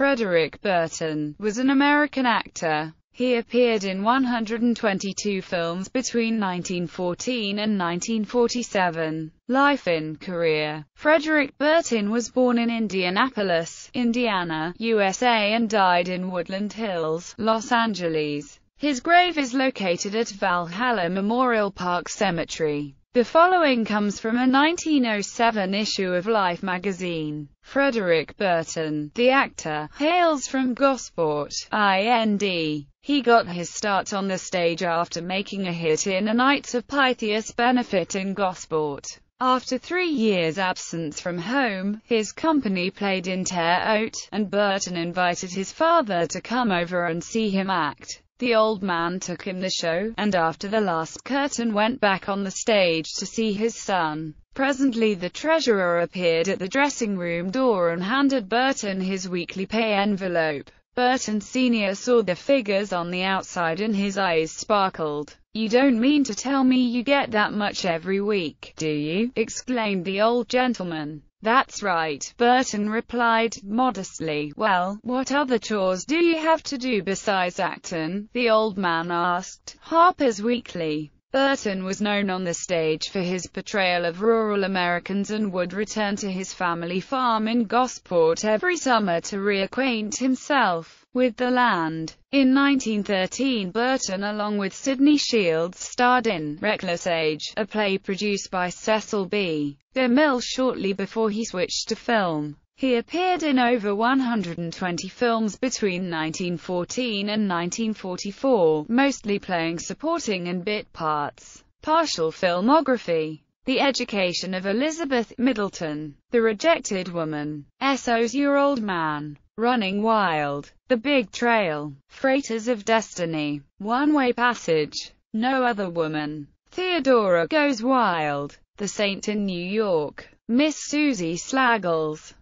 Frederick Burton, was an American actor. He appeared in 122 films between 1914 and 1947. Life in Korea Frederick Burton was born in Indianapolis, Indiana, USA and died in Woodland Hills, Los Angeles. His grave is located at Valhalla Memorial Park Cemetery. The following comes from a 1907 issue of Life magazine. Frederick Burton, the actor, hails from Gosport, IND. He got his start on the stage after making a hit in A Knights of Pythias benefit in Gosport. After three years' absence from home, his company played in Terre Haute, and Burton invited his father to come over and see him act. The old man took in the show, and after the last curtain went back on the stage to see his son. Presently the treasurer appeared at the dressing room door and handed Burton his weekly pay envelope. Burton Sr. saw the figures on the outside and his eyes sparkled. You don't mean to tell me you get that much every week, do you? exclaimed the old gentleman. That's right, Burton replied, modestly. Well, what other chores do you have to do besides acting? The old man asked. Harper's Weekly. Burton was known on the stage for his portrayal of rural Americans and would return to his family farm in Gosport every summer to reacquaint himself with the land. In 1913 Burton along with Sidney Shields starred in Reckless Age, a play produced by Cecil B. DeMille shortly before he switched to film. He appeared in over 120 films between 1914 and 1944, mostly playing supporting and bit parts. Partial filmography the Education of Elizabeth Middleton, The Rejected Woman, Esso's Your Old Man, Running Wild, The Big Trail, Freighters of Destiny, One Way Passage, No Other Woman, Theodora Goes Wild, The Saint in New York, Miss Susie Slaggles,